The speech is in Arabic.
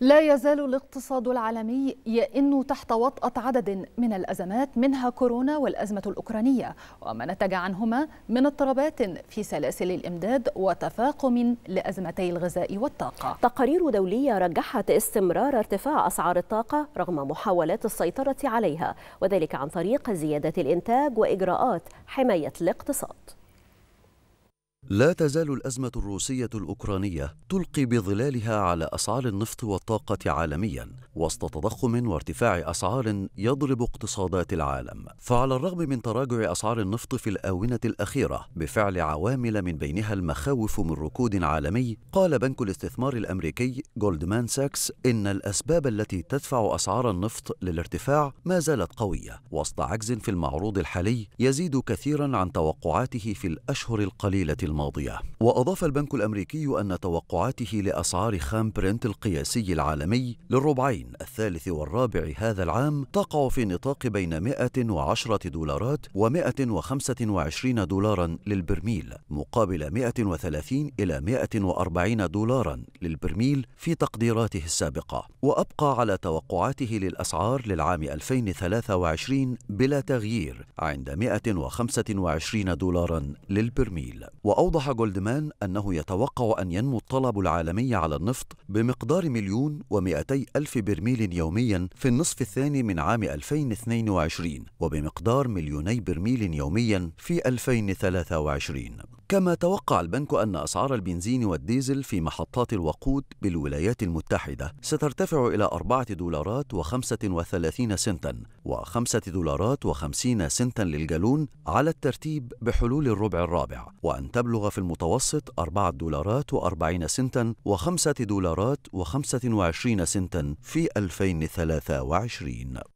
لا يزال الاقتصاد العالمي يئن تحت وطأة عدد من الأزمات منها كورونا والأزمة الأوكرانية وما نتج عنهما من اضطرابات في سلاسل الإمداد وتفاقم لأزمتي الغذاء والطاقة تقارير دولية رجحت استمرار ارتفاع أسعار الطاقة رغم محاولات السيطرة عليها وذلك عن طريق زيادة الإنتاج وإجراءات حماية الاقتصاد لا تزال الأزمة الروسية الأوكرانية تلقي بظلالها على أسعار النفط والطاقة عالميا وسط تضخم وارتفاع أسعار يضرب اقتصادات العالم فعلى الرغم من تراجع أسعار النفط في الآونة الأخيرة بفعل عوامل من بينها المخاوف من ركود عالمي قال بنك الاستثمار الأمريكي جولدمان ساكس إن الأسباب التي تدفع أسعار النفط للارتفاع ما زالت قوية وسط عجز في المعروض الحالي يزيد كثيرا عن توقعاته في الأشهر القليلة الماضية الماضية وأضاف البنك الأمريكي أن توقعاته لأسعار خام برنت القياسي العالمي للربعين الثالث والرابع هذا العام تقع في نطاق بين 110 دولارات و 125 دولارا للبرميل مقابل 130 إلى 140 دولارا للبرميل في تقديراته السابقة وأبقى على توقعاته للأسعار للعام 2023 بلا تغيير عند 125 دولارا للبرميل وأو أوضح جولدمان أنه يتوقع أن ينمو الطلب العالمي على النفط بمقدار مليون ومئتي ألف برميل يوميا في النصف الثاني من عام 2022 وبمقدار مليوني برميل يوميا في 2023 كما توقع البنك أن أسعار البنزين والديزل في محطات الوقود بالولايات المتحدة سترتفع إلى 4 دولارات و35 سنتا و5 دولارات و50 سنتا للجالون على الترتيب بحلول الربع الرابع وأن تبلغ في المتوسط 4 دولارات و40 سنتا و5 دولارات و25 سنتا في 2023